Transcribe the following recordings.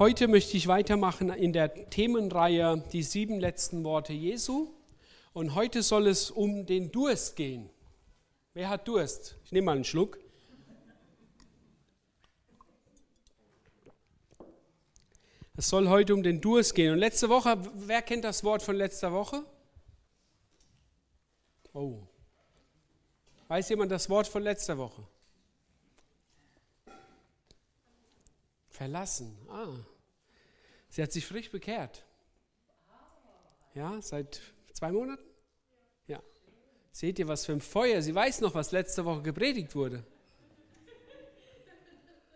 Heute möchte ich weitermachen in der Themenreihe Die sieben letzten Worte Jesu. Und heute soll es um den Durst gehen. Wer hat Durst? Ich nehme mal einen Schluck. Es soll heute um den Durst gehen. Und letzte Woche, wer kennt das Wort von letzter Woche? Oh. Weiß jemand das Wort von letzter Woche? Verlassen. Ah, Sie hat sich frisch bekehrt. Ja, seit zwei Monaten? Ja. Seht ihr, was für ein Feuer. Sie weiß noch, was letzte Woche gepredigt wurde.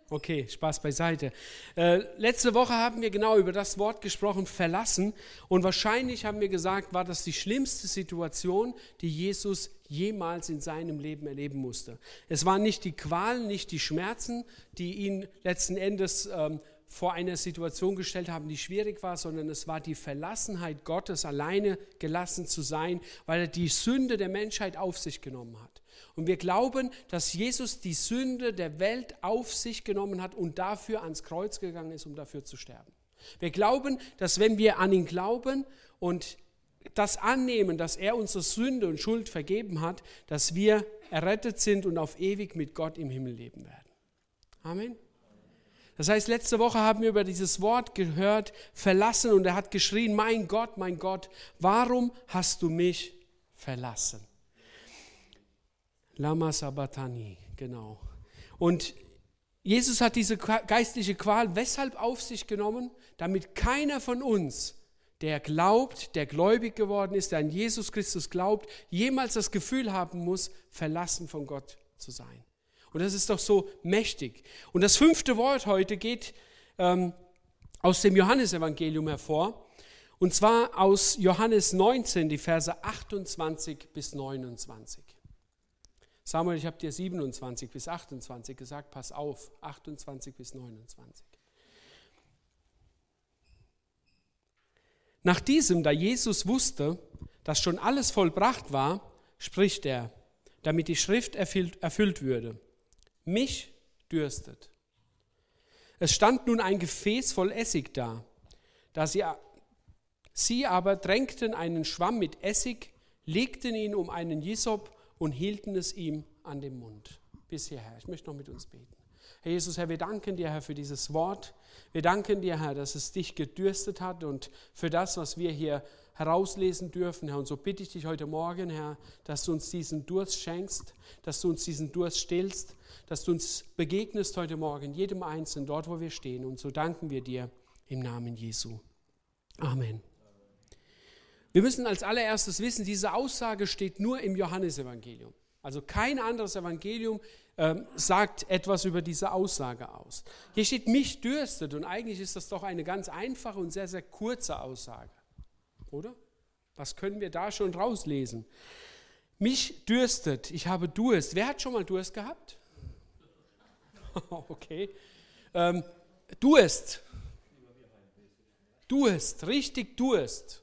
Okay, Spaß beiseite. Äh, letzte Woche haben wir genau über das Wort gesprochen, verlassen. Und wahrscheinlich haben wir gesagt, war das die schlimmste Situation, die Jesus jemals in seinem Leben erleben musste. Es waren nicht die Qualen, nicht die Schmerzen, die ihn letzten Endes ähm, vor einer Situation gestellt haben, die schwierig war, sondern es war die Verlassenheit Gottes, alleine gelassen zu sein, weil er die Sünde der Menschheit auf sich genommen hat. Und wir glauben, dass Jesus die Sünde der Welt auf sich genommen hat und dafür ans Kreuz gegangen ist, um dafür zu sterben. Wir glauben, dass wenn wir an ihn glauben und das annehmen, dass er unsere Sünde und Schuld vergeben hat, dass wir errettet sind und auf ewig mit Gott im Himmel leben werden. Amen. Das heißt, letzte Woche haben wir über dieses Wort gehört, verlassen, und er hat geschrien, mein Gott, mein Gott, warum hast du mich verlassen? Lama Sabatani, genau. Und Jesus hat diese geistliche Qual weshalb auf sich genommen? Damit keiner von uns, der glaubt, der gläubig geworden ist, der an Jesus Christus glaubt, jemals das Gefühl haben muss, verlassen von Gott zu sein. Und das ist doch so mächtig. Und das fünfte Wort heute geht ähm, aus dem Johannesevangelium hervor. Und zwar aus Johannes 19, die Verse 28 bis 29. Samuel, ich habe dir 27 bis 28 gesagt, pass auf, 28 bis 29. Nach diesem, da Jesus wusste, dass schon alles vollbracht war, spricht er, damit die Schrift erfüllt, erfüllt würde mich dürstet. Es stand nun ein Gefäß voll Essig da. Da sie, sie aber drängten einen Schwamm mit Essig, legten ihn um einen Jisop und hielten es ihm an den Mund. Bis hierher. Ich möchte noch mit uns beten. Herr Jesus, Herr, wir danken dir, Herr, für dieses Wort. Wir danken dir, Herr, dass es dich gedürstet hat und für das, was wir hier herauslesen dürfen, Herr. Und so bitte ich dich heute Morgen, Herr, dass du uns diesen Durst schenkst, dass du uns diesen Durst stillst, dass du uns begegnest heute Morgen, jedem Einzelnen, dort, wo wir stehen. Und so danken wir dir im Namen Jesu. Amen. Wir müssen als allererstes wissen, diese Aussage steht nur im Johannesevangelium. Also kein anderes Evangelium ähm, sagt etwas über diese Aussage aus. Hier steht, mich dürstet und eigentlich ist das doch eine ganz einfache und sehr, sehr kurze Aussage. Oder? Was können wir da schon rauslesen? Mich dürstet, ich habe Durst. Wer hat schon mal Durst gehabt? okay. Ähm, Durst. Durst, richtig Durst.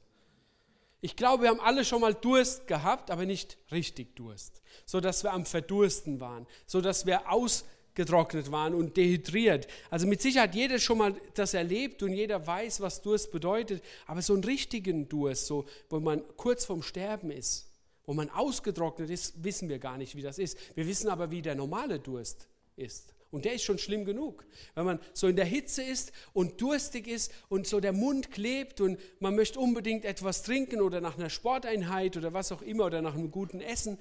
Ich glaube, wir haben alle schon mal Durst gehabt, aber nicht richtig Durst, so dass wir am Verdursten waren, so dass wir ausgetrocknet waren und dehydriert. Also mit Sicherheit jeder schon mal das erlebt und jeder weiß, was Durst bedeutet, aber so einen richtigen Durst, so wo man kurz vorm Sterben ist, wo man ausgetrocknet ist, wissen wir gar nicht, wie das ist. Wir wissen aber, wie der normale Durst ist. Und der ist schon schlimm genug. Wenn man so in der Hitze ist und durstig ist und so der Mund klebt und man möchte unbedingt etwas trinken oder nach einer Sporteinheit oder was auch immer oder nach einem guten Essen,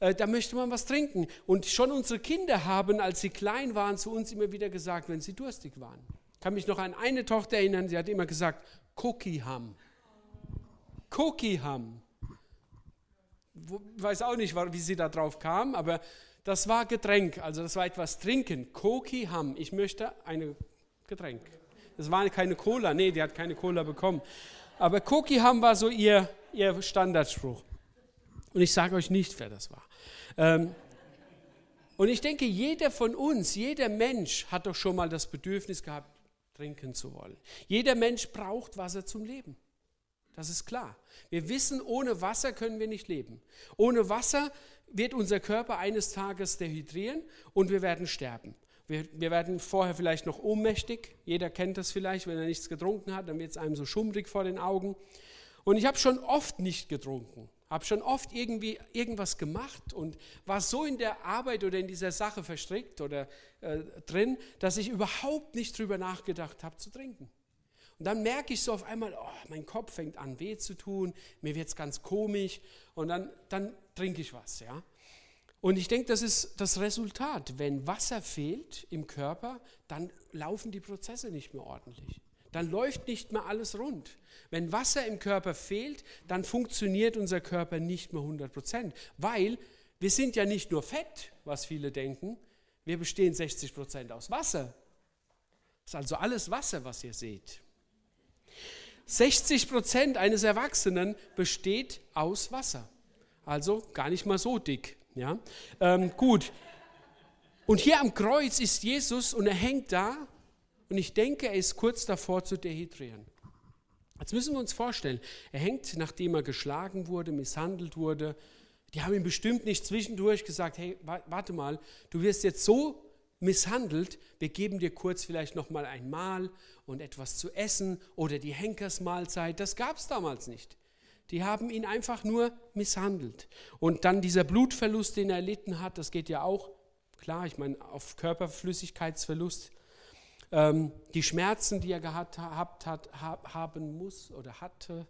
äh, da möchte man was trinken. Und schon unsere Kinder haben, als sie klein waren, zu uns immer wieder gesagt, wenn sie durstig waren. Ich kann mich noch an eine Tochter erinnern, sie hat immer gesagt, Cookie ham. Cookie ham. Weiß auch nicht, wie sie da drauf kam, aber das war Getränk, also das war etwas trinken. Koki ham, ich möchte ein Getränk. Das war keine Cola, nee, die hat keine Cola bekommen. Aber Koki ham war so ihr, ihr Standardspruch. Und ich sage euch nicht, wer das war. Ähm, und ich denke, jeder von uns, jeder Mensch hat doch schon mal das Bedürfnis gehabt, trinken zu wollen. Jeder Mensch braucht Wasser zum Leben. Das ist klar. Wir wissen, ohne Wasser können wir nicht leben. Ohne Wasser wird unser Körper eines Tages dehydrieren und wir werden sterben. Wir, wir, werden vorher vielleicht noch ohnmächtig. Jeder kennt das vielleicht, wenn er nichts getrunken hat, dann wird es einem so schummrig vor den Augen. Und ich habe schon oft nicht getrunken, habe schon oft irgendwie irgendwas gemacht und war so in der Arbeit oder in dieser Sache verstrickt oder äh, drin, dass ich überhaupt nicht drüber nachgedacht habe zu trinken. Und dann merke ich so auf einmal, oh, mein Kopf fängt an weh zu tun, mir wird es ganz komisch und dann, dann trinke ich was. Ja? Und ich denke, das ist das Resultat. Wenn Wasser fehlt im Körper, dann laufen die Prozesse nicht mehr ordentlich. Dann läuft nicht mehr alles rund. Wenn Wasser im Körper fehlt, dann funktioniert unser Körper nicht mehr 100 Prozent, weil wir sind ja nicht nur Fett, was viele denken, wir bestehen 60 Prozent aus Wasser. Das ist also alles Wasser, was ihr seht. 60 Prozent eines Erwachsenen besteht aus Wasser. Also gar nicht mal so dick. Ja? Ähm, gut. Und hier am Kreuz ist Jesus und er hängt da und ich denke, er ist kurz davor zu dehydrieren. Jetzt müssen wir uns vorstellen, er hängt, nachdem er geschlagen wurde, misshandelt wurde. Die haben ihm bestimmt nicht zwischendurch gesagt, hey, warte mal, du wirst jetzt so misshandelt, wir geben dir kurz vielleicht nochmal ein Mahl und etwas zu essen oder die Henkersmahlzeit. Das gab es damals nicht. Die haben ihn einfach nur misshandelt. Und dann dieser Blutverlust, den er erlitten hat, das geht ja auch, klar, ich meine, auf Körperflüssigkeitsverlust. Ähm, die Schmerzen, die er gehabt hat, hab, haben muss oder hatte.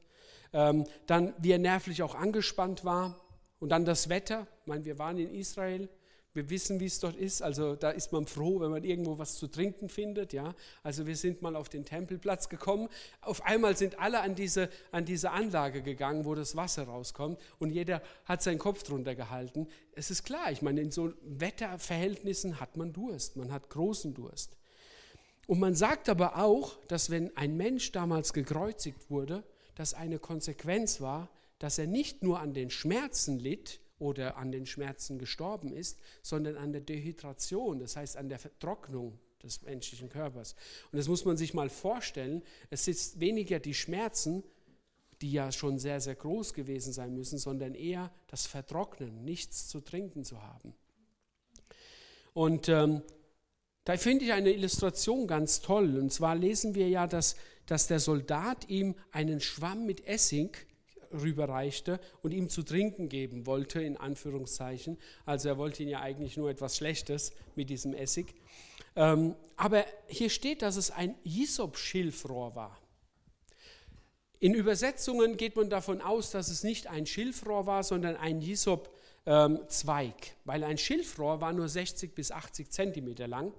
Ähm, dann, wie er nervlich auch angespannt war. Und dann das Wetter. Ich meine, wir waren in Israel wir wissen, wie es dort ist. Also da ist man froh, wenn man irgendwo was zu trinken findet. Ja, also wir sind mal auf den Tempelplatz gekommen. Auf einmal sind alle an diese an diese Anlage gegangen, wo das Wasser rauskommt, und jeder hat seinen Kopf drunter gehalten. Es ist klar. Ich meine, in so Wetterverhältnissen hat man Durst. Man hat großen Durst. Und man sagt aber auch, dass wenn ein Mensch damals gekreuzigt wurde, dass eine Konsequenz war, dass er nicht nur an den Schmerzen litt, oder an den Schmerzen gestorben ist, sondern an der Dehydration, das heißt an der Vertrocknung des menschlichen Körpers. Und das muss man sich mal vorstellen, es ist weniger die Schmerzen, die ja schon sehr, sehr groß gewesen sein müssen, sondern eher das Vertrocknen, nichts zu trinken zu haben. Und ähm, da finde ich eine Illustration ganz toll. Und zwar lesen wir ja, dass, dass der Soldat ihm einen Schwamm mit Essig rüberreichte und ihm zu trinken geben wollte, in Anführungszeichen. Also er wollte ihn ja eigentlich nur etwas Schlechtes mit diesem Essig. Ähm, aber hier steht, dass es ein Jisop-Schilfrohr war. In Übersetzungen geht man davon aus, dass es nicht ein Schilfrohr war, sondern ein jisop Zweig, weil ein Schilfrohr war nur 60 bis 80 Zentimeter lang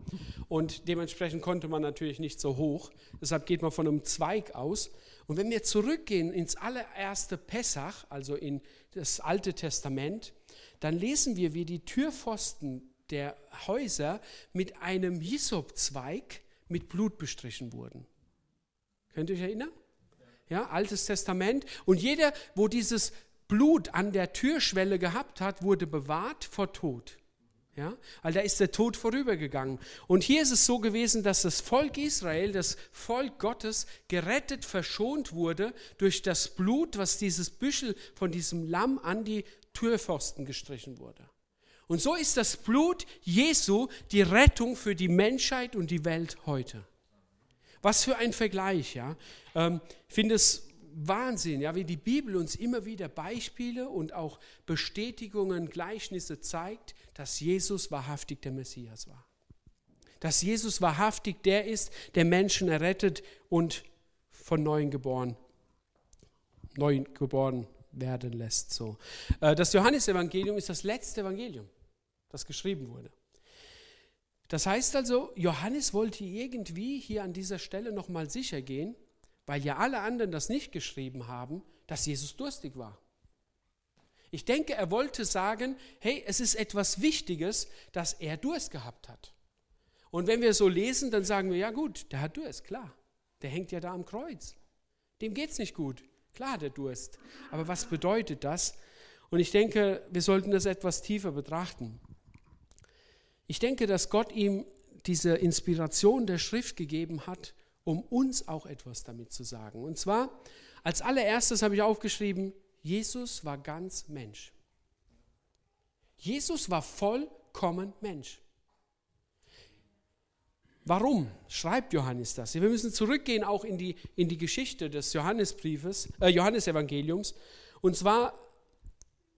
und dementsprechend konnte man natürlich nicht so hoch. Deshalb geht man von einem Zweig aus und wenn wir zurückgehen ins allererste Pessach, also in das Alte Testament, dann lesen wir, wie die Türpfosten der Häuser mit einem hyssop mit Blut bestrichen wurden. Könnt ihr euch erinnern? Ja, Altes Testament. Und jeder, wo dieses Blut an der Türschwelle gehabt hat, wurde bewahrt vor Tod. Ja? Weil da ist der Tod vorübergegangen. Und hier ist es so gewesen, dass das Volk Israel, das Volk Gottes, gerettet, verschont wurde durch das Blut, was dieses Büschel von diesem Lamm an die Türpfosten gestrichen wurde. Und so ist das Blut Jesu die Rettung für die Menschheit und die Welt heute. Was für ein Vergleich, ja. Ähm, ich finde es Wahnsinn, ja, wie die Bibel uns immer wieder Beispiele und auch Bestätigungen, Gleichnisse zeigt, dass Jesus wahrhaftig der Messias war. Dass Jesus wahrhaftig der ist, der Menschen errettet und von neuem geboren, neu geboren werden lässt. So. Äh, das Johannesevangelium ist das letzte Evangelium, das geschrieben wurde. Das heißt also, Johannes wollte irgendwie hier an dieser Stelle nochmal sicher gehen, weil ja alle anderen das nicht geschrieben haben, dass Jesus durstig war. Ich denke, er wollte sagen, hey, es ist etwas Wichtiges, dass er Durst gehabt hat. Und wenn wir so lesen, dann sagen wir, ja gut, der hat Durst, klar. Der hängt ja da am Kreuz. Dem geht es nicht gut. Klar, der Durst. Aber was bedeutet das? Und ich denke, wir sollten das etwas tiefer betrachten. Ich denke, dass Gott ihm diese Inspiration der Schrift gegeben hat, um uns auch etwas damit zu sagen. Und zwar, als allererstes habe ich aufgeschrieben, Jesus war ganz Mensch. Jesus war vollkommen Mensch. Warum schreibt Johannes das? Wir müssen zurückgehen auch in die, in die Geschichte des Johannesbriefes, äh, Johannesevangeliums. Und zwar,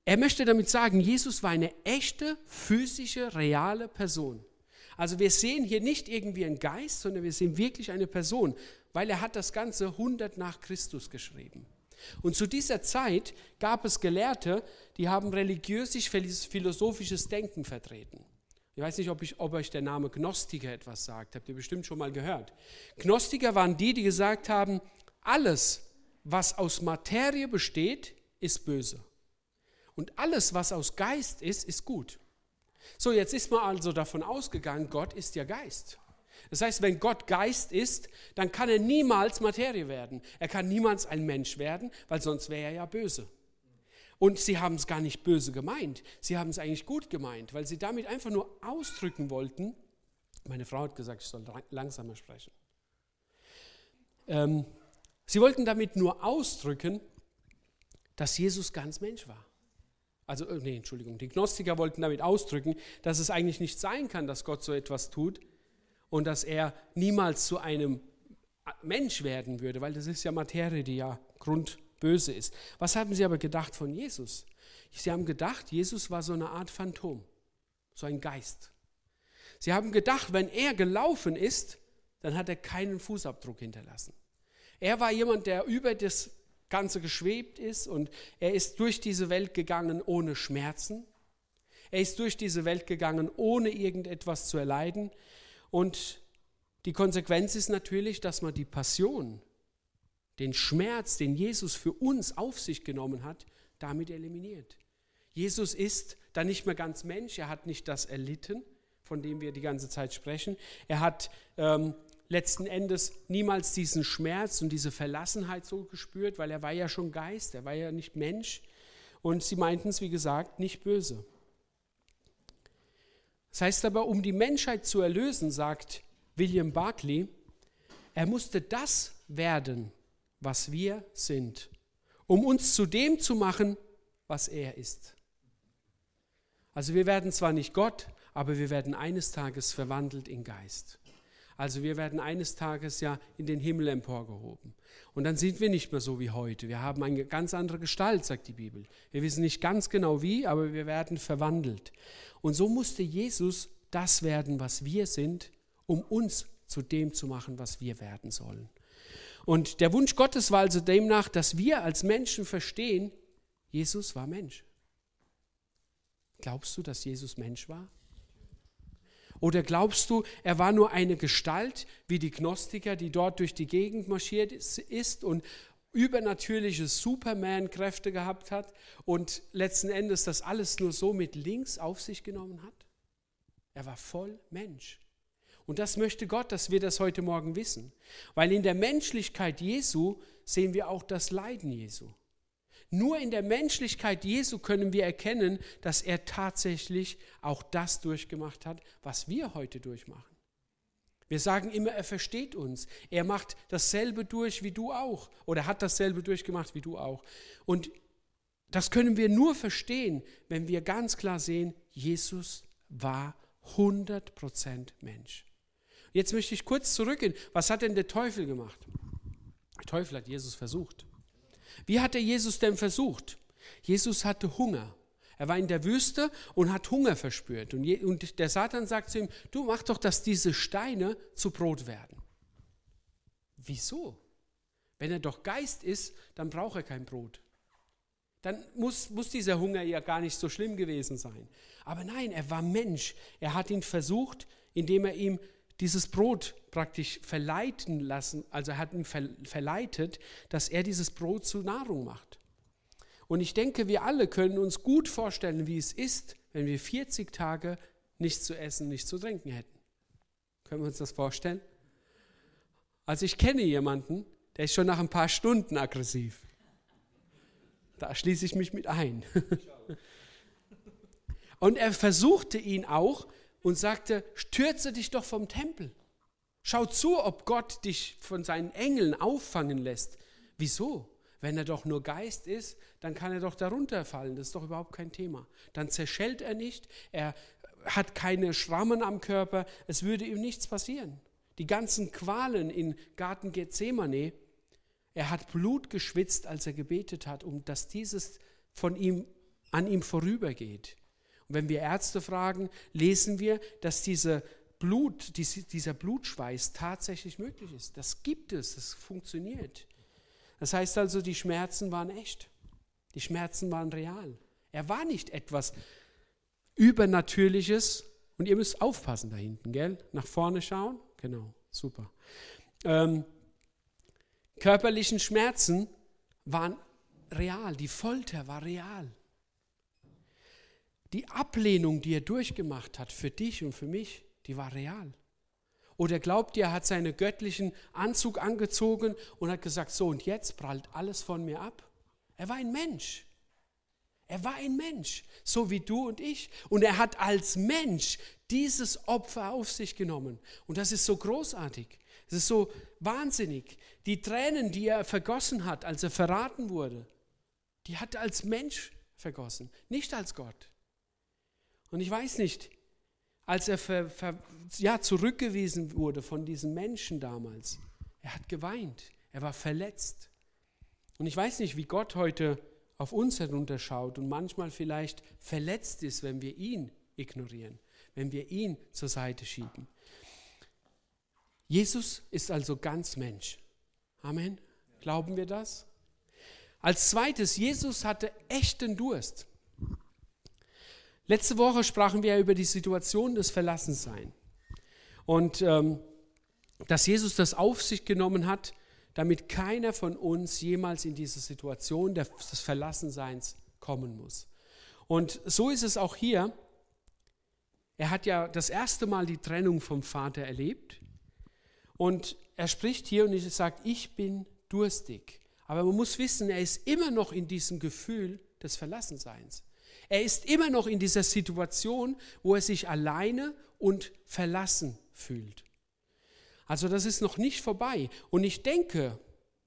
er möchte damit sagen, Jesus war eine echte, physische, reale Person. Also wir sehen hier nicht irgendwie einen Geist, sondern wir sehen wirklich eine Person, weil er hat das Ganze 100 nach Christus geschrieben. Und zu dieser Zeit gab es Gelehrte, die haben religiös-philosophisches Denken vertreten. Ich weiß nicht, ob, ich, ob euch der Name Gnostiker etwas sagt. Habt ihr bestimmt schon mal gehört. Gnostiker waren die, die gesagt haben, alles, was aus Materie besteht, ist böse. Und alles, was aus Geist ist, ist gut. So, jetzt ist man also davon ausgegangen, Gott ist ja Geist. Das heißt, wenn Gott Geist ist, dann kann er niemals Materie werden. Er kann niemals ein Mensch werden, weil sonst wäre er ja böse. Und sie haben es gar nicht böse gemeint. Sie haben es eigentlich gut gemeint, weil sie damit einfach nur ausdrücken wollten. Meine Frau hat gesagt, ich soll langsamer sprechen. Ähm, sie wollten damit nur ausdrücken, dass Jesus ganz Mensch war. Also, äh, nee, Entschuldigung, die Gnostiker wollten damit ausdrücken, dass es eigentlich nicht sein kann, dass Gott so etwas tut, und dass er niemals zu einem Mensch werden würde, weil das ist ja Materie, die ja grundböse ist. Was haben sie aber gedacht von Jesus? Sie haben gedacht, Jesus war so eine Art Phantom, so ein Geist. Sie haben gedacht, wenn er gelaufen ist, dann hat er keinen Fußabdruck hinterlassen. Er war jemand, der über das Ganze geschwebt ist und er ist durch diese Welt gegangen ohne Schmerzen. Er ist durch diese Welt gegangen, ohne irgendetwas zu erleiden. Und die Konsequenz ist natürlich, dass man die Passion, den Schmerz, den Jesus für uns auf sich genommen hat, damit eliminiert. Jesus ist dann nicht mehr ganz Mensch, er hat nicht das erlitten, von dem wir die ganze Zeit sprechen. Er hat ähm, letzten Endes niemals diesen Schmerz und diese Verlassenheit so gespürt, weil er war ja schon Geist, er war ja nicht Mensch. Und sie meinten es, wie gesagt, nicht böse. Das heißt aber, um die Menschheit zu erlösen, sagt William Barclay, er musste das werden, was wir sind, um uns zu dem zu machen, was er ist. Also wir werden zwar nicht Gott, aber wir werden eines Tages verwandelt in Geist. Also wir werden eines Tages ja in den Himmel emporgehoben. Und dann sind wir nicht mehr so wie heute. Wir haben eine ganz andere Gestalt, sagt die Bibel. Wir wissen nicht ganz genau wie, aber wir werden verwandelt. Und so musste Jesus das werden, was wir sind, um uns zu dem zu machen, was wir werden sollen. Und der Wunsch Gottes war also demnach, dass wir als Menschen verstehen, Jesus war Mensch. Glaubst du, dass Jesus Mensch war? Oder glaubst du, er war nur eine Gestalt wie die Gnostiker, die dort durch die Gegend marschiert ist und übernatürliche Superman-Kräfte gehabt hat und letzten Endes das alles nur so mit links auf sich genommen hat? Er war voll Mensch. Und das möchte Gott, dass wir das heute Morgen wissen. Weil in der Menschlichkeit Jesu sehen wir auch das Leiden Jesu. Nur in der Menschlichkeit Jesu können wir erkennen, dass er tatsächlich auch das durchgemacht hat, was wir heute durchmachen. Wir sagen immer, er versteht uns. Er macht dasselbe durch wie du auch oder hat dasselbe durchgemacht wie du auch. Und das können wir nur verstehen, wenn wir ganz klar sehen, Jesus war 100% Mensch. Jetzt möchte ich kurz zurückgehen. Was hat denn der Teufel gemacht? Der Teufel hat Jesus versucht. Wie hat er Jesus denn versucht? Jesus hatte Hunger. Er war in der Wüste und hat Hunger verspürt. Und der Satan sagt zu ihm, du mach doch, dass diese Steine zu Brot werden. Wieso? Wenn er doch Geist ist, dann braucht er kein Brot. Dann muss, muss dieser Hunger ja gar nicht so schlimm gewesen sein. Aber nein, er war Mensch. Er hat ihn versucht, indem er ihm dieses Brot praktisch verleiten lassen, also er hat ihn verleitet, dass er dieses Brot zu Nahrung macht. Und ich denke, wir alle können uns gut vorstellen, wie es ist, wenn wir 40 Tage nichts zu essen, nichts zu trinken hätten. Können wir uns das vorstellen? Also ich kenne jemanden, der ist schon nach ein paar Stunden aggressiv. Da schließe ich mich mit ein. Und er versuchte ihn auch und sagte, stürze dich doch vom Tempel. Schau zu, ob Gott dich von seinen Engeln auffangen lässt. Wieso? Wenn er doch nur Geist ist, dann kann er doch darunter fallen. Das ist doch überhaupt kein Thema. Dann zerschellt er nicht, er hat keine Schrammen am Körper, es würde ihm nichts passieren. Die ganzen Qualen in Garten Gethsemane, er hat Blut geschwitzt, als er gebetet hat, um dass dieses von ihm an ihm vorübergeht. Und wenn wir Ärzte fragen, lesen wir, dass diese Blut, dieser Blutschweiß tatsächlich möglich ist. Das gibt es, das funktioniert. Das heißt also, die Schmerzen waren echt. Die Schmerzen waren real. Er war nicht etwas Übernatürliches. Und ihr müsst aufpassen da hinten, gell? Nach vorne schauen. Genau, super. Ähm, körperlichen Schmerzen waren real. Die Folter war real. Die Ablehnung, die er durchgemacht hat für dich und für mich, die war real. Oder glaubt ihr, er hat seinen göttlichen Anzug angezogen und hat gesagt, so und jetzt prallt alles von mir ab? Er war ein Mensch. Er war ein Mensch, so wie du und ich. Und er hat als Mensch dieses Opfer auf sich genommen. Und das ist so großartig. Es ist so wahnsinnig. Die Tränen, die er vergossen hat, als er verraten wurde, die hat er als Mensch vergossen, nicht als Gott. Und ich weiß nicht, als er ver, ver, ja, zurückgewiesen wurde von diesen Menschen damals, er hat geweint, er war verletzt. Und ich weiß nicht, wie Gott heute auf uns herunterschaut und manchmal vielleicht verletzt ist, wenn wir ihn ignorieren, wenn wir ihn zur Seite schieben. Jesus ist also ganz Mensch. Amen. Glauben wir das? Als zweites, Jesus hatte echten Durst. Letzte Woche sprachen wir ja über die Situation des Verlassenseins und ähm, dass Jesus das auf sich genommen hat, damit keiner von uns jemals in diese Situation des Verlassenseins kommen muss. Und so ist es auch hier. Er hat ja das erste Mal die Trennung vom Vater erlebt und er spricht hier und er sagt, ich bin durstig. Aber man muss wissen, er ist immer noch in diesem Gefühl des Verlassenseins. Er ist immer noch in dieser Situation, wo er sich alleine und verlassen fühlt. Also das ist noch nicht vorbei. Und ich denke,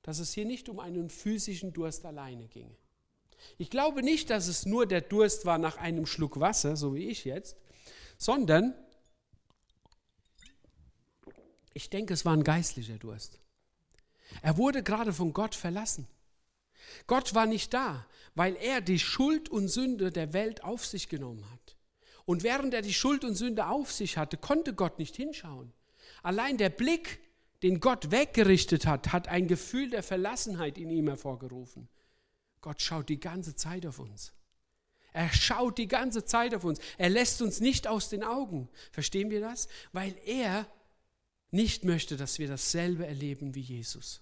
dass es hier nicht um einen physischen Durst alleine ging. Ich glaube nicht, dass es nur der Durst war nach einem Schluck Wasser, so wie ich jetzt, sondern ich denke, es war ein geistlicher Durst. Er wurde gerade von Gott verlassen. Gott war nicht da, weil er die Schuld und Sünde der Welt auf sich genommen hat. Und während er die Schuld und Sünde auf sich hatte, konnte Gott nicht hinschauen. Allein der Blick, den Gott weggerichtet hat, hat ein Gefühl der Verlassenheit in ihm hervorgerufen. Gott schaut die ganze Zeit auf uns. Er schaut die ganze Zeit auf uns. Er lässt uns nicht aus den Augen. Verstehen wir das? Weil er nicht möchte, dass wir dasselbe erleben wie Jesus.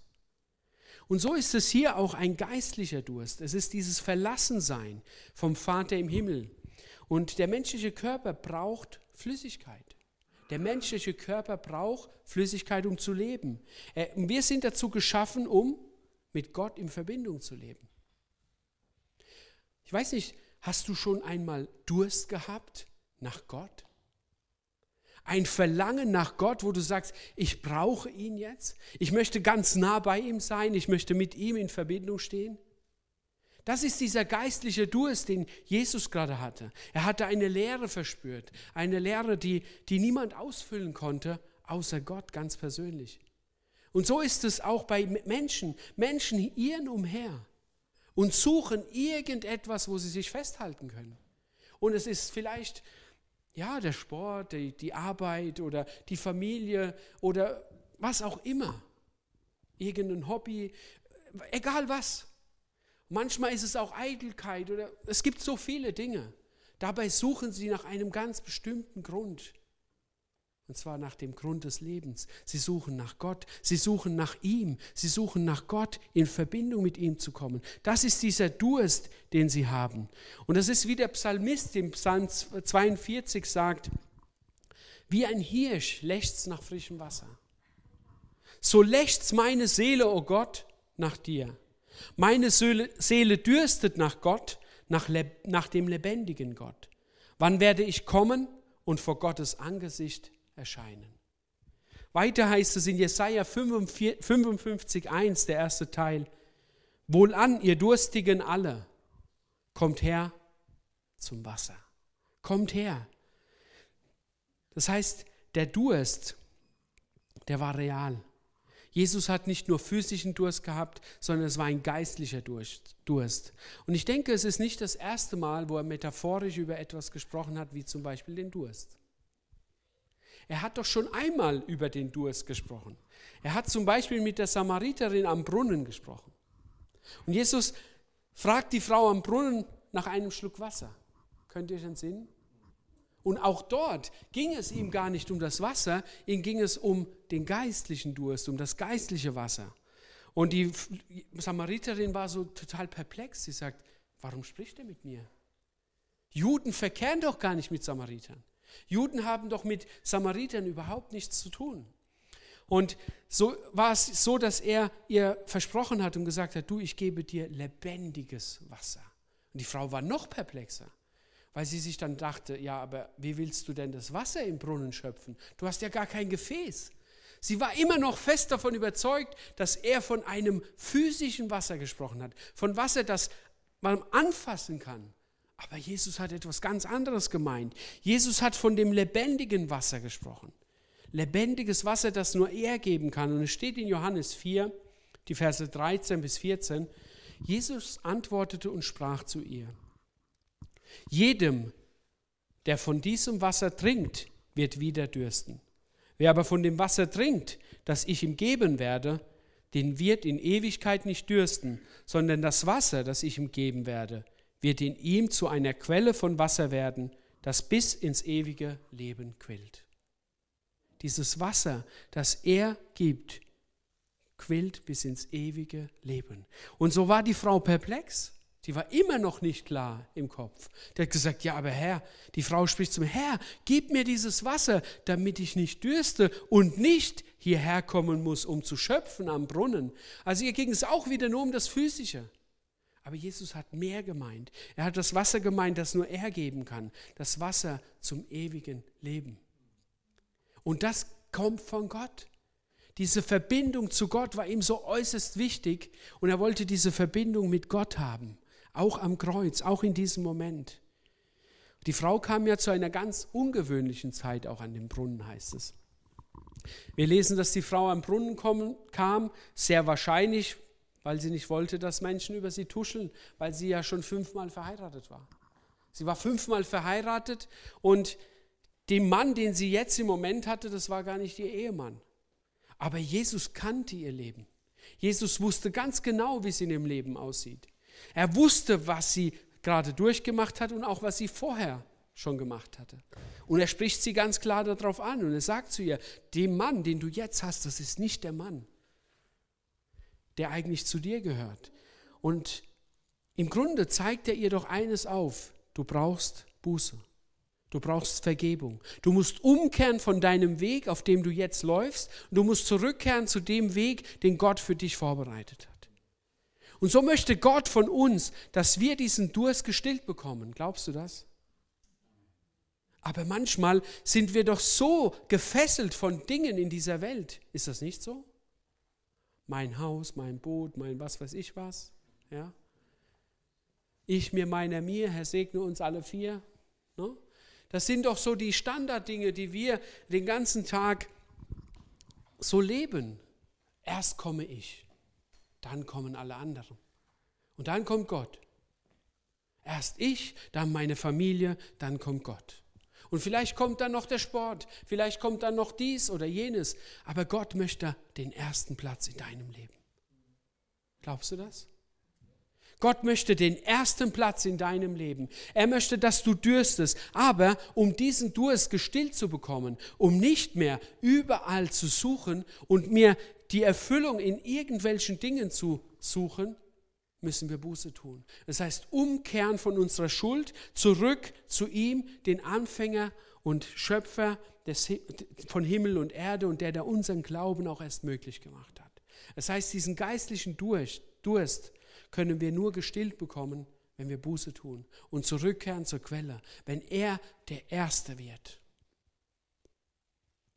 Und so ist es hier auch ein geistlicher Durst. Es ist dieses Verlassensein vom Vater im Himmel. Und der menschliche Körper braucht Flüssigkeit. Der menschliche Körper braucht Flüssigkeit, um zu leben. Äh, wir sind dazu geschaffen, um mit Gott in Verbindung zu leben. Ich weiß nicht, hast du schon einmal Durst gehabt nach Gott? ein Verlangen nach Gott, wo du sagst, ich brauche ihn jetzt, ich möchte ganz nah bei ihm sein, ich möchte mit ihm in Verbindung stehen? Das ist dieser geistliche Durst, den Jesus gerade hatte. Er hatte eine Lehre verspürt, eine Lehre, die, die niemand ausfüllen konnte, außer Gott ganz persönlich. Und so ist es auch bei Menschen. Menschen irren umher und suchen irgendetwas, wo sie sich festhalten können. Und es ist vielleicht ja, der Sport, die, die Arbeit oder die Familie oder was auch immer. Irgendein Hobby, egal was. Manchmal ist es auch Eitelkeit oder es gibt so viele Dinge. Dabei suchen sie nach einem ganz bestimmten Grund, und zwar nach dem Grund des Lebens. Sie suchen nach Gott, sie suchen nach ihm, sie suchen nach Gott, in Verbindung mit ihm zu kommen. Das ist dieser Durst, den sie haben. Und das ist wie der Psalmist im Psalm 42 sagt, wie ein Hirsch lechzt nach frischem Wasser. So lechzt meine Seele, o oh Gott, nach dir. Meine Seele dürstet nach Gott, nach, nach dem lebendigen Gott. Wann werde ich kommen und vor Gottes Angesicht erscheinen. Weiter heißt es in Jesaja 55,1, der erste Teil: Wohlan, ihr Durstigen alle, kommt her zum Wasser. Kommt her. Das heißt, der Durst, der war real. Jesus hat nicht nur physischen Durst gehabt, sondern es war ein geistlicher Durst. Und ich denke, es ist nicht das erste Mal, wo er metaphorisch über etwas gesprochen hat, wie zum Beispiel den Durst. Er hat doch schon einmal über den Durst gesprochen. Er hat zum Beispiel mit der Samariterin am Brunnen gesprochen. Und Jesus fragt die Frau am Brunnen nach einem Schluck Wasser. Könnt ihr euch entsinnen? Und auch dort ging es ihm gar nicht um das Wasser, ihm ging es um den geistlichen Durst, um das geistliche Wasser. Und die Samariterin war so total perplex. Sie sagt, warum spricht er mit mir? Juden verkehren doch gar nicht mit Samaritern. Juden haben doch mit Samaritern überhaupt nichts zu tun. Und so war es so, dass er ihr versprochen hat und gesagt hat, du, ich gebe dir lebendiges Wasser. Und die Frau war noch perplexer, weil sie sich dann dachte, ja, aber wie willst du denn das Wasser im Brunnen schöpfen? Du hast ja gar kein Gefäß. Sie war immer noch fest davon überzeugt, dass er von einem physischen Wasser gesprochen hat, von Wasser, das man anfassen kann. Aber Jesus hat etwas ganz anderes gemeint. Jesus hat von dem lebendigen Wasser gesprochen. Lebendiges Wasser, das nur er geben kann. Und es steht in Johannes 4, die Verse 13 bis 14. Jesus antwortete und sprach zu ihr, jedem, der von diesem Wasser trinkt, wird wieder dürsten. Wer aber von dem Wasser trinkt, das ich ihm geben werde, den wird in Ewigkeit nicht dürsten, sondern das Wasser, das ich ihm geben werde, wird in ihm zu einer Quelle von Wasser werden, das bis ins ewige Leben quillt. Dieses Wasser, das er gibt, quillt bis ins ewige Leben. Und so war die Frau perplex. Die war immer noch nicht klar im Kopf. Der hat gesagt, ja, aber Herr, die Frau spricht zum Herr, gib mir dieses Wasser, damit ich nicht dürste und nicht hierher kommen muss, um zu schöpfen am Brunnen. Also ihr ging es auch wieder nur um das Physische. Aber Jesus hat mehr gemeint. Er hat das Wasser gemeint, das nur er geben kann. Das Wasser zum ewigen Leben. Und das kommt von Gott. Diese Verbindung zu Gott war ihm so äußerst wichtig und er wollte diese Verbindung mit Gott haben. Auch am Kreuz, auch in diesem Moment. Die Frau kam ja zu einer ganz ungewöhnlichen Zeit auch an den Brunnen, heißt es. Wir lesen, dass die Frau am Brunnen kommen, kam, sehr wahrscheinlich, weil sie nicht wollte, dass Menschen über sie tuscheln, weil sie ja schon fünfmal verheiratet war. Sie war fünfmal verheiratet und den Mann, den sie jetzt im Moment hatte, das war gar nicht ihr Ehemann. Aber Jesus kannte ihr Leben. Jesus wusste ganz genau, wie es in ihrem Leben aussieht. Er wusste, was sie gerade durchgemacht hat und auch was sie vorher schon gemacht hatte. Und er spricht sie ganz klar darauf an und er sagt zu ihr, dem Mann, den du jetzt hast, das ist nicht der Mann der eigentlich zu dir gehört. Und im Grunde zeigt er ihr doch eines auf, du brauchst Buße. Du brauchst Vergebung. Du musst umkehren von deinem Weg, auf dem du jetzt läufst. Und du musst zurückkehren zu dem Weg, den Gott für dich vorbereitet hat. Und so möchte Gott von uns, dass wir diesen Durst gestillt bekommen. Glaubst du das? Aber manchmal sind wir doch so gefesselt von Dingen in dieser Welt. Ist das nicht so? mein Haus, mein Boot, mein was weiß ich was. Ja? Ich, mir, meiner, mir, Herr segne uns alle vier. Ne? Das sind doch so die Standarddinge, die wir den ganzen Tag so leben. Erst komme ich, dann kommen alle anderen. Und dann kommt Gott. Erst ich, dann meine Familie, dann kommt Gott. Und vielleicht kommt dann noch der Sport, vielleicht kommt dann noch dies oder jenes, aber Gott möchte den ersten Platz in deinem Leben. Glaubst du das? Gott möchte den ersten Platz in deinem Leben. Er möchte, dass du dürstest. Aber um diesen Durst gestillt zu bekommen, um nicht mehr überall zu suchen und mir die Erfüllung in irgendwelchen Dingen zu suchen, müssen wir Buße tun. Das heißt, umkehren von unserer Schuld zurück zu ihm, den Anfänger und Schöpfer des, von Himmel und Erde und der, der unseren Glauben auch erst möglich gemacht hat. Das heißt, diesen geistlichen Durst, Durst können wir nur gestillt bekommen, wenn wir Buße tun und zurückkehren zur Quelle, wenn er der Erste wird.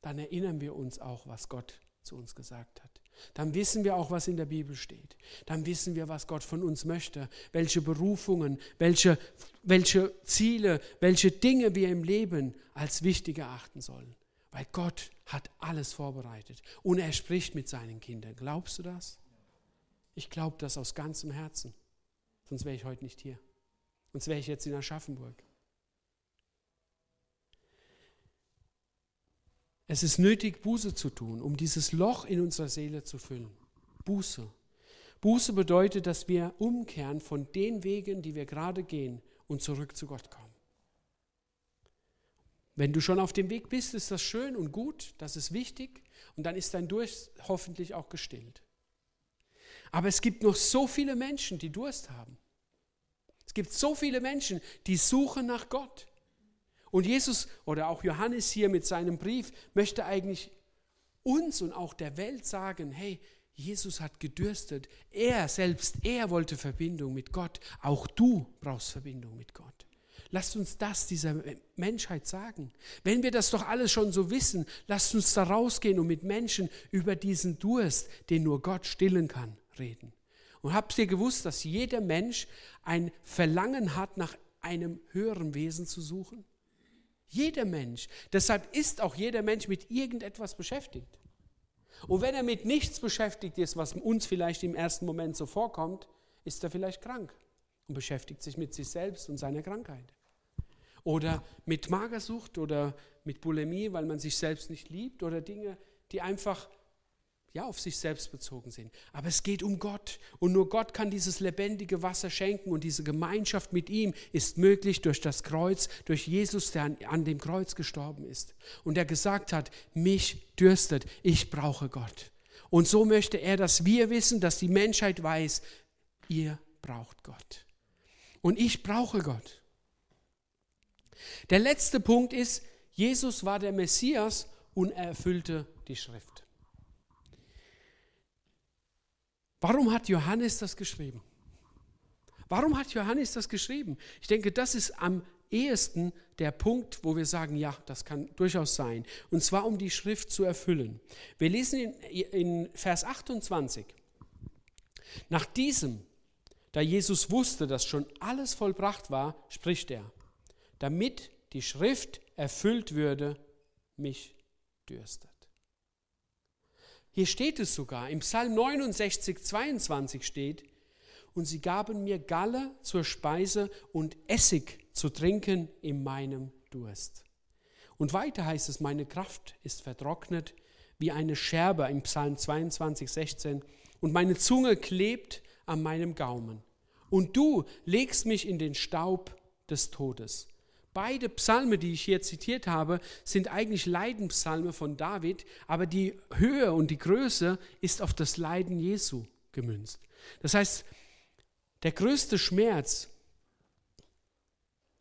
Dann erinnern wir uns auch, was Gott zu uns gesagt hat dann wissen wir auch, was in der Bibel steht. Dann wissen wir, was Gott von uns möchte, welche Berufungen, welche, welche Ziele, welche Dinge wir im Leben als wichtig erachten sollen. Weil Gott hat alles vorbereitet und er spricht mit seinen Kindern. Glaubst du das? Ich glaube das aus ganzem Herzen. Sonst wäre ich heute nicht hier. Sonst wäre ich jetzt in Aschaffenburg. Es ist nötig, Buße zu tun, um dieses Loch in unserer Seele zu füllen. Buße. Buße bedeutet, dass wir umkehren von den Wegen, die wir gerade gehen und zurück zu Gott kommen. Wenn du schon auf dem Weg bist, ist das schön und gut, das ist wichtig und dann ist dein Durst hoffentlich auch gestillt. Aber es gibt noch so viele Menschen, die Durst haben. Es gibt so viele Menschen, die suchen nach Gott, und Jesus oder auch Johannes hier mit seinem Brief möchte eigentlich uns und auch der Welt sagen, hey, Jesus hat gedürstet. Er selbst, er wollte Verbindung mit Gott. Auch du brauchst Verbindung mit Gott. Lasst uns das dieser Menschheit sagen. Wenn wir das doch alles schon so wissen, lasst uns da rausgehen und mit Menschen über diesen Durst, den nur Gott stillen kann, reden. Und habt ihr gewusst, dass jeder Mensch ein Verlangen hat, nach einem höheren Wesen zu suchen? Jeder Mensch. Deshalb ist auch jeder Mensch mit irgendetwas beschäftigt. Und wenn er mit nichts beschäftigt ist, was uns vielleicht im ersten Moment so vorkommt, ist er vielleicht krank und beschäftigt sich mit sich selbst und seiner Krankheit. Oder mit Magersucht oder mit Bulimie, weil man sich selbst nicht liebt oder Dinge, die einfach ja auf sich selbst bezogen sind. Aber es geht um Gott. Und nur Gott kann dieses lebendige Wasser schenken. Und diese Gemeinschaft mit ihm ist möglich durch das Kreuz, durch Jesus, der an, an dem Kreuz gestorben ist. Und der gesagt hat, mich dürstet, ich brauche Gott. Und so möchte er, dass wir wissen, dass die Menschheit weiß, ihr braucht Gott. Und ich brauche Gott. Der letzte Punkt ist, Jesus war der Messias und er erfüllte die Schrift. Warum hat Johannes das geschrieben? Warum hat Johannes das geschrieben? Ich denke, das ist am ehesten der Punkt, wo wir sagen, ja, das kann durchaus sein. Und zwar, um die Schrift zu erfüllen. Wir lesen in, in Vers 28. Nach diesem, da Jesus wusste, dass schon alles vollbracht war, spricht er, damit die Schrift erfüllt würde, mich dürste. Hier steht es sogar, im Psalm 69, 22 steht, und sie gaben mir Galle zur Speise und Essig zu trinken in meinem Durst. Und weiter heißt es, meine Kraft ist vertrocknet wie eine Scherbe im Psalm 22, 16 und meine Zunge klebt an meinem Gaumen. Und du legst mich in den Staub des Todes. Beide Psalme, die ich hier zitiert habe, sind eigentlich Leidenpsalme von David, aber die Höhe und die Größe ist auf das Leiden Jesu gemünzt. Das heißt, der größte Schmerz,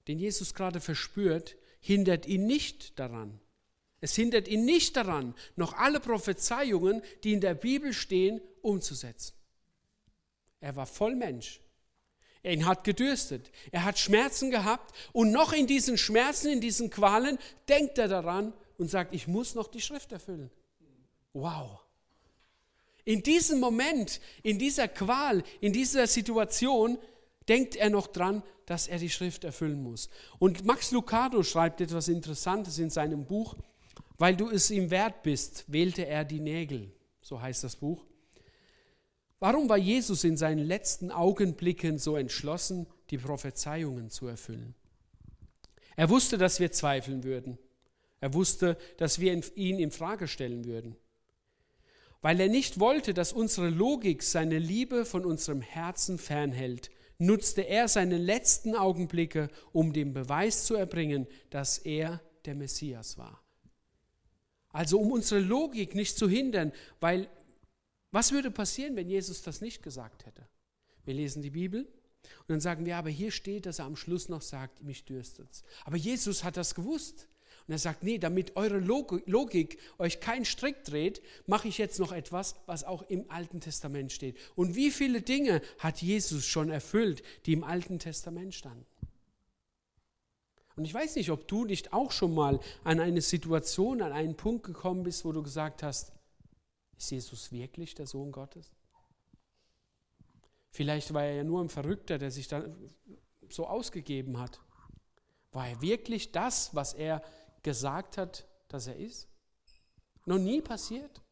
den Jesus gerade verspürt, hindert ihn nicht daran. Es hindert ihn nicht daran, noch alle Prophezeiungen, die in der Bibel stehen, umzusetzen. Er war voll Mensch, er hat gedürstet, er hat Schmerzen gehabt und noch in diesen Schmerzen, in diesen Qualen denkt er daran und sagt, ich muss noch die Schrift erfüllen. Wow. In diesem Moment, in dieser Qual, in dieser Situation denkt er noch dran, dass er die Schrift erfüllen muss. Und Max Lucado schreibt etwas Interessantes in seinem Buch, weil du es ihm wert bist, wählte er die Nägel, so heißt das Buch. Warum war Jesus in seinen letzten Augenblicken so entschlossen, die Prophezeiungen zu erfüllen? Er wusste, dass wir zweifeln würden. Er wusste, dass wir ihn in Frage stellen würden. Weil er nicht wollte, dass unsere Logik seine Liebe von unserem Herzen fernhält, nutzte er seine letzten Augenblicke, um den Beweis zu erbringen, dass er der Messias war. Also um unsere Logik nicht zu hindern, weil was würde passieren, wenn Jesus das nicht gesagt hätte? Wir lesen die Bibel und dann sagen wir, aber hier steht, dass er am Schluss noch sagt, mich dürstet's. Aber Jesus hat das gewusst. Und er sagt, nee, damit eure Logik euch keinen Strick dreht, mache ich jetzt noch etwas, was auch im Alten Testament steht. Und wie viele Dinge hat Jesus schon erfüllt, die im Alten Testament standen? Und ich weiß nicht, ob du nicht auch schon mal an eine Situation, an einen Punkt gekommen bist, wo du gesagt hast, ist Jesus wirklich der Sohn Gottes? Vielleicht war er ja nur ein Verrückter, der sich dann so ausgegeben hat. War er wirklich das, was er gesagt hat, dass er ist? Noch nie passiert.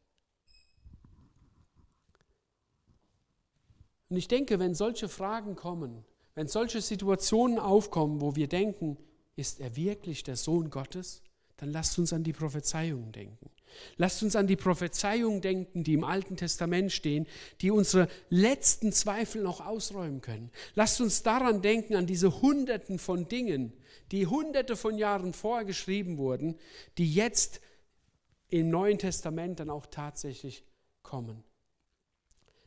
Und ich denke, wenn solche Fragen kommen, wenn solche Situationen aufkommen, wo wir denken, ist er wirklich der Sohn Gottes, dann lasst uns an die Prophezeiungen denken. Lasst uns an die Prophezeiungen denken, die im Alten Testament stehen, die unsere letzten Zweifel noch ausräumen können. Lasst uns daran denken, an diese Hunderten von Dingen, die Hunderte von Jahren vorher geschrieben wurden, die jetzt im Neuen Testament dann auch tatsächlich kommen.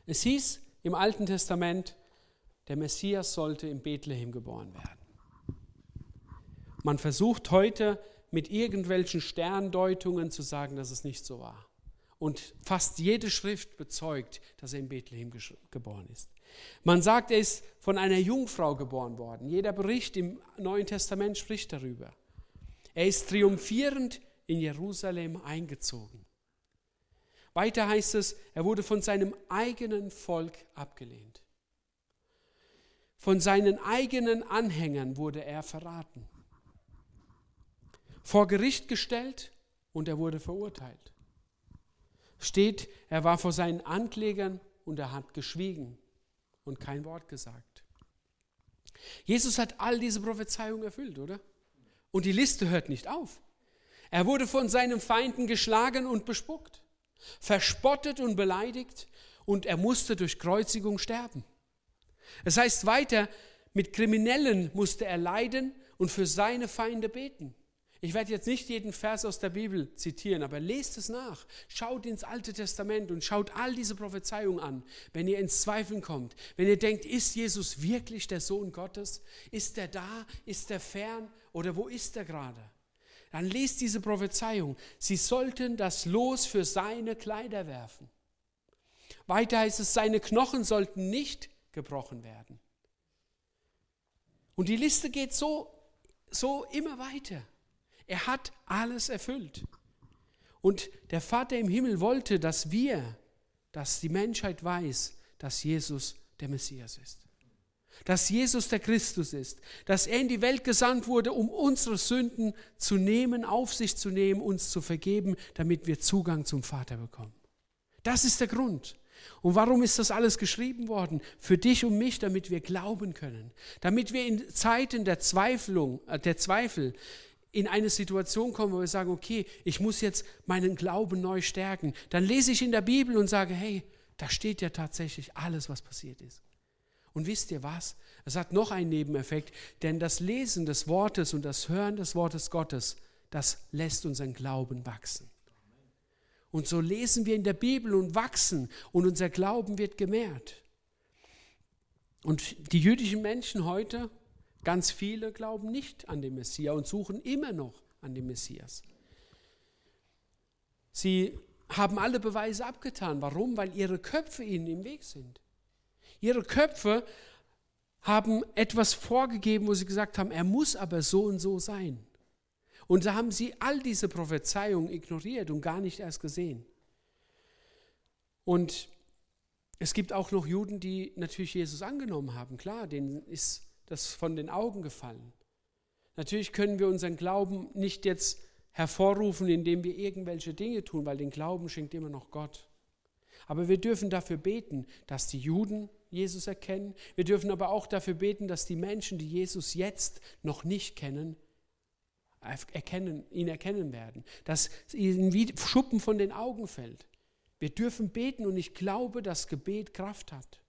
Es hieß im Alten Testament, der Messias sollte in Bethlehem geboren werden. Man versucht heute mit irgendwelchen Sterndeutungen zu sagen, dass es nicht so war. Und fast jede Schrift bezeugt, dass er in Bethlehem geboren ist. Man sagt, er ist von einer Jungfrau geboren worden. Jeder Bericht im Neuen Testament spricht darüber. Er ist triumphierend in Jerusalem eingezogen. Weiter heißt es, er wurde von seinem eigenen Volk abgelehnt. Von seinen eigenen Anhängern wurde er verraten vor Gericht gestellt und er wurde verurteilt. Steht, er war vor seinen Anklägern und er hat geschwiegen und kein Wort gesagt. Jesus hat all diese Prophezeiungen erfüllt, oder? Und die Liste hört nicht auf. Er wurde von seinen Feinden geschlagen und bespuckt, verspottet und beleidigt und er musste durch Kreuzigung sterben. Es heißt weiter, mit Kriminellen musste er leiden und für seine Feinde beten. Ich werde jetzt nicht jeden Vers aus der Bibel zitieren, aber lest es nach. Schaut ins Alte Testament und schaut all diese Prophezeiungen an, wenn ihr ins Zweifeln kommt. Wenn ihr denkt, ist Jesus wirklich der Sohn Gottes? Ist er da? Ist er fern? Oder wo ist er gerade? Dann lest diese Prophezeiung. Sie sollten das Los für seine Kleider werfen. Weiter heißt es, seine Knochen sollten nicht gebrochen werden. Und die Liste geht so, so immer weiter. Er hat alles erfüllt. Und der Vater im Himmel wollte, dass wir, dass die Menschheit weiß, dass Jesus der Messias ist. Dass Jesus der Christus ist. Dass er in die Welt gesandt wurde, um unsere Sünden zu nehmen, auf sich zu nehmen, uns zu vergeben, damit wir Zugang zum Vater bekommen. Das ist der Grund. Und warum ist das alles geschrieben worden? Für dich und mich, damit wir glauben können, damit wir in Zeiten der Zweiflung, äh, der Zweifel, in eine Situation kommen, wo wir sagen, okay, ich muss jetzt meinen Glauben neu stärken, dann lese ich in der Bibel und sage, hey, da steht ja tatsächlich alles, was passiert ist. Und wisst ihr was? Es hat noch einen Nebeneffekt, denn das Lesen des Wortes und das Hören des Wortes Gottes, das lässt unseren Glauben wachsen. Und so lesen wir in der Bibel und wachsen und unser Glauben wird gemehrt. Und die jüdischen Menschen heute, Ganz viele glauben nicht an den Messias und suchen immer noch an den Messias. Sie haben alle Beweise abgetan. Warum? Weil ihre Köpfe ihnen im Weg sind. Ihre Köpfe haben etwas vorgegeben, wo sie gesagt haben, er muss aber so und so sein. Und da haben sie all diese Prophezeiungen ignoriert und gar nicht erst gesehen. Und es gibt auch noch Juden, die natürlich Jesus angenommen haben. Klar, denen ist das von den Augen gefallen. Natürlich können wir unseren Glauben nicht jetzt hervorrufen, indem wir irgendwelche Dinge tun, weil den Glauben schenkt immer noch Gott. Aber wir dürfen dafür beten, dass die Juden Jesus erkennen. Wir dürfen aber auch dafür beten, dass die Menschen, die Jesus jetzt noch nicht kennen, erkennen, ihn erkennen werden. Dass ihnen wie Schuppen von den Augen fällt. Wir dürfen beten und ich glaube, dass Gebet Kraft hat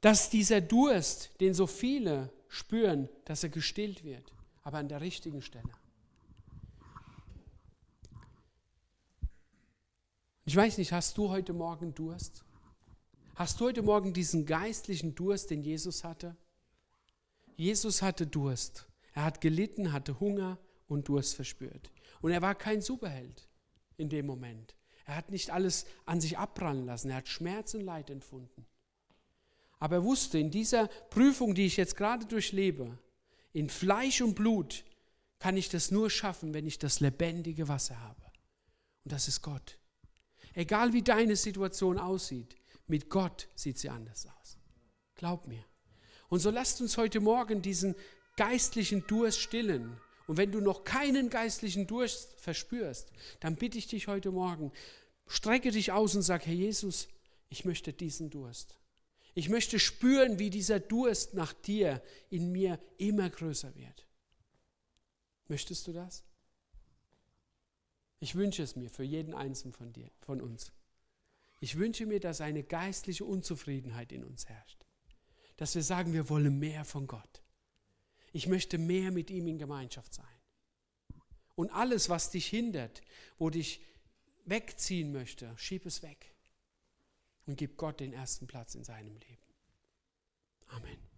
dass dieser Durst, den so viele spüren, dass er gestillt wird, aber an der richtigen Stelle. Ich weiß nicht, hast du heute Morgen Durst? Hast du heute Morgen diesen geistlichen Durst, den Jesus hatte? Jesus hatte Durst. Er hat gelitten, hatte Hunger und Durst verspürt. Und er war kein Superheld in dem Moment. Er hat nicht alles an sich abprallen lassen. Er hat Schmerz und Leid empfunden. Aber er wusste, in dieser Prüfung, die ich jetzt gerade durchlebe, in Fleisch und Blut, kann ich das nur schaffen, wenn ich das lebendige Wasser habe. Und das ist Gott. Egal wie deine Situation aussieht, mit Gott sieht sie anders aus. Glaub mir. Und so lasst uns heute Morgen diesen geistlichen Durst stillen. Und wenn du noch keinen geistlichen Durst verspürst, dann bitte ich dich heute Morgen, strecke dich aus und sag, Herr Jesus, ich möchte diesen Durst. Ich möchte spüren, wie dieser Durst nach dir in mir immer größer wird. Möchtest du das? Ich wünsche es mir für jeden einzelnen von dir, von uns. Ich wünsche mir, dass eine geistliche Unzufriedenheit in uns herrscht. Dass wir sagen, wir wollen mehr von Gott. Ich möchte mehr mit ihm in Gemeinschaft sein. Und alles, was dich hindert, wo dich wegziehen möchte, schieb es weg und gib Gott den ersten Platz in seinem Leben. Amen.